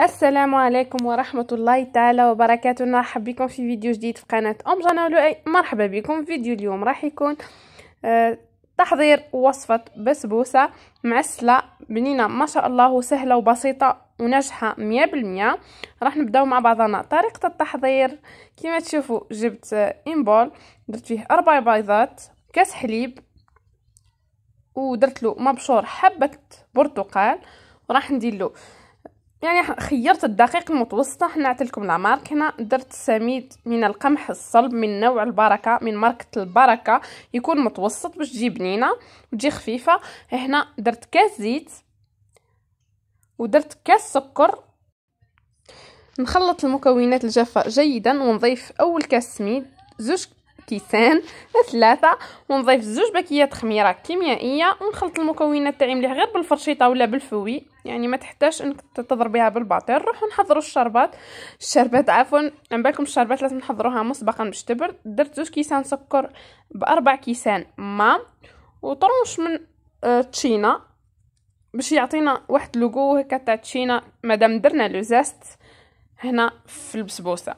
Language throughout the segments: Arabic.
السلام عليكم ورحمة الله تعالى وبركاته نرحب بكم في فيديو جديد في قناة أم جنى مرحبا بكم فيديو اليوم راح يكون آه، تحضير وصفة بسبوسة معسلة بنينة ما شاء الله سهلة وبسيطة وناجحة مية بالمية راح نبداو مع بعضنا طريقة التحضير كما تشوفوا جبت آه إنبول درت فيه أربع بيضات كاس حليب ودرت له مبشور حبة برتقال وراح ندير له يعني خيرت الدقيق المتوسطة حنا عطيتلكم مارك هنا درت سميد من القمح الصلب من نوع البركة من ماركة البركة يكون متوسط باش تجي بنينة وتجي خفيفة هنا درت كاس زيت ودرت كاس سكر نخلط المكونات الجافة جيدا ونضيف أول كاس سميد زوج كيسان ثلاثه ونضيف زوج باكيات خميره كيميائيه ونخلط المكونات تاعي مليح غير بالفرشيطه ولا بالفوي يعني ما تحتاج انك تضربيها بالباطير نروحو نحضرو الشربات الشربات عفوا عن بالكم الشربات لازم نحضروها مسبقا باش تبرد درت زوج كيسان سكر باربع كيسان ما وطرونش من آه، تشينا باش يعطينا واحد لوغو هكا تاع تشينا مادام درنا لو زاست هنا في البسبوسه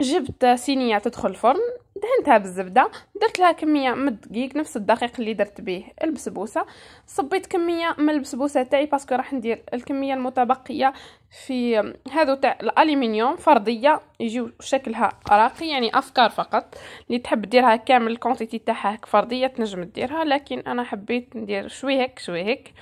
جبت صينيه تدخل الفرن دهنتها بالزبده درت لها كميه من الدقيق نفس الدقيق اللي درت به البسبوسه صبيت كميه من البسبوسه تاعي باسكو راح ندير الكميه المتبقيه في هذو تاع الالومنيوم فرديه يجيو شكلها راقي يعني افكار فقط اللي تحب ديرها كامل الكونتيتي تاعها فرديه تنجم ديرها لكن انا حبيت ندير شويه هك شويه هك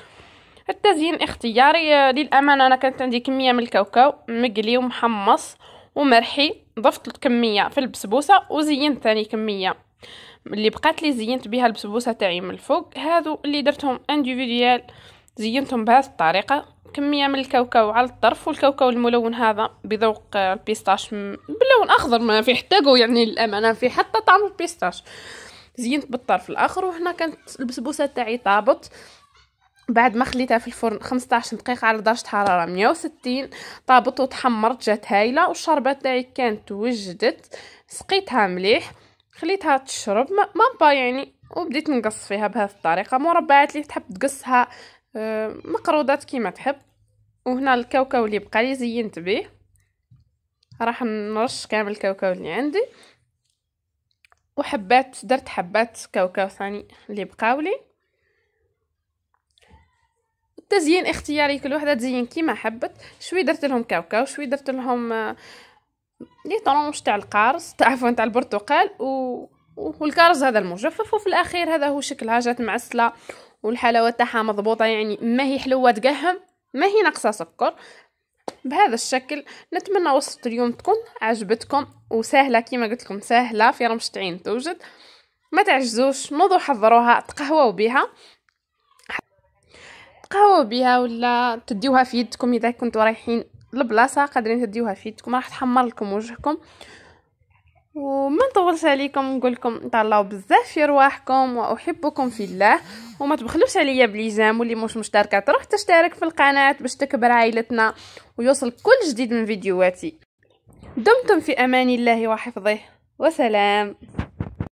التزيين اختياري للامانه انا كانت عندي كميه من الكاوكاو مقلي ومحمص ومرحي ضفت الكميه في البسبوسه وزينت ثاني كميه اللي بقات لي زينت بها البسبوسه تاعي من الفوق هذو اللي درتهم انديفيديال زينتهم بهذه الطريقه كميه من الكاوكاو على الطرف والكاوكاو الملون هذا بذوق البيستاش باللون اخضر ما في حتى يعني الامانه في حتى طعم البيستاش زينت بالطرف الاخر وهنا كانت البسبوسه تاعي طابت بعد ما خليتها في الفرن 15 دقيقه على درجه حراره 160 طابت وتحمرت جات هايله والشربات تاعي كانت وجدت سقيتها مليح خليتها تشرب ما با يعني وبديت نقص فيها بهذه الطريقه مربعات اللي تحب تقصها آه، مقرودات كيما تحب وهنا الكاوكاو اللي بقى لي زينت به راح نرش كامل الكاوكاو اللي عندي وحبات درت حبات كاوكاو ثاني اللي بقاولي تزيين اختياري كل وحده تزين كيما حبت شوي درت لهم كاوكاو شوي درت لهم آه، لي طرونش تاع القارص تاع عفوا تاع البرتقال و والكارز هذا المجفف وفي الاخير هذا هو شكلها جات معسله والحلاوه تاعها مضبوطه يعني ما هي حلوه تقهم ما هي ناقصه سكر بهذا الشكل نتمنى وصفة اليوم تكون عجبتكم وسهله كيما قلت لكم سهله في رمشتعين توجد ما تعجزوش نوضوا حضروها تقهواو بها تتقهواو بها ولا تديوها في يدكم اذا كنتوا رايحين لبلاصه قادرين تديوها في يدكم راح تحمر لكم وجهكم وما نطولش عليكم نقول لكم طلعوا بزاف في رواحكم واحبكم في الله وما تبخلوش عليا بليزام واللي مش مشتركه تروح تشترك في القناه باش تكبر عائلتنا ويوصل كل جديد من فيديوهاتي دمتم في امان الله وحفظه وسلام